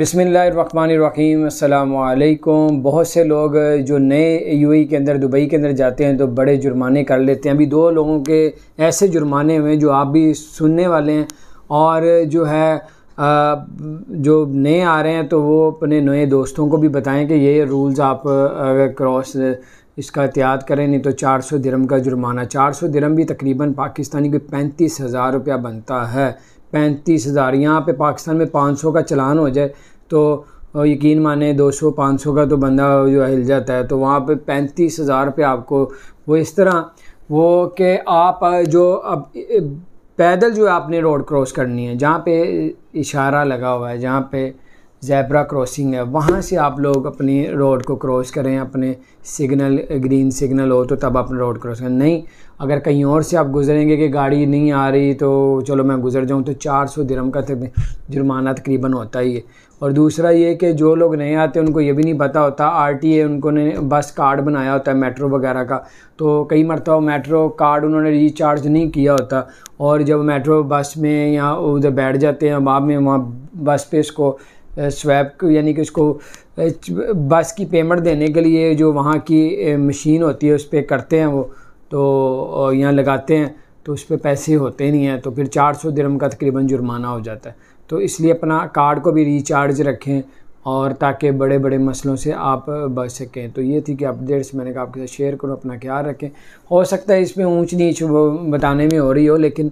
बसमीम् अल्लाम बहुत से लोग जो नए यूएई के अंदर दुबई के अंदर जाते हैं तो बड़े जुर्माने कर लेते हैं अभी दो लोगों के ऐसे जुर्माने हुए जो आप भी सुनने वाले हैं और जो है आ, जो नए आ रहे हैं तो वो अपने नए दोस्तों को भी बताएं कि ये रूल्स आप अगर क्रॉस इसका एहतियात करें नहीं तो 400 सौ का जुर्माना 400 सौ भी तकरीबन पाकिस्तानी के पैंतीस हज़ार रुपया बनता है पैंतीस हज़ार यहाँ पे पाकिस्तान में पाँच सौ का चलान हो जाए तो यकीन माने दो सौ पाँच सौ का तो बंदा जो हिल जाता है तो वहाँ पे पैंतीस हज़ार पे आपको वो इस तरह वो कि आप जो अब पैदल जो है आपने रोड क्रॉस करनी है जहाँ पे इशारा लगा हुआ है जहाँ पे जैबरा क्रॉसिंग है वहाँ से आप लोग अपनी रोड को क्रॉस करें अपने सिग्नल ग्रीन सिग्नल हो तो तब आप रोड क्रॉस करें नहीं अगर कहीं और से आप गुजरेंगे कि गाड़ी नहीं आ रही तो चलो मैं गुजर जाऊँ तो चार सौ दिरम का तक जुर्माना तकरीबन होता ही है और दूसरा ये कि जो लोग नहीं आते उनको ये भी नहीं पता होता आर टी ए उनको ने बस कार्ड बनाया होता है मेट्रो वगैरह का तो कई मरतब मेट्रो कार्ड उन्होंने रिचार्ज नहीं किया होता और जब मेट्रो बस में या उधर बैठ जाते हैं बाद में वहाँ बस पे इसको स्वैप यानी कि उसको बस की पेमेंट देने के लिए जो वहाँ की मशीन होती है उस पर करते हैं वो तो यहाँ लगाते हैं तो उस पर पैसे होते नहीं हैं तो फिर चार सौ दरम का तकरीबन जुर्माना हो जाता है तो इसलिए अपना कार्ड को भी रिचार्ज रखें और ताकि बड़े बड़े मसलों से आप बच सकें तो ये थी कि अपडेट्स मैंने कहा आपके साथ शेयर करो अपना ख्याल रखें हो सकता है इसमें ऊंच नीच बताने में हो रही हो लेकिन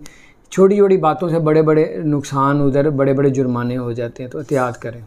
छोटी छोटी बातों से बड़े बड़े नुकसान उधर बड़े बड़े जुर्माने हो जाते हैं तो एहतियात करें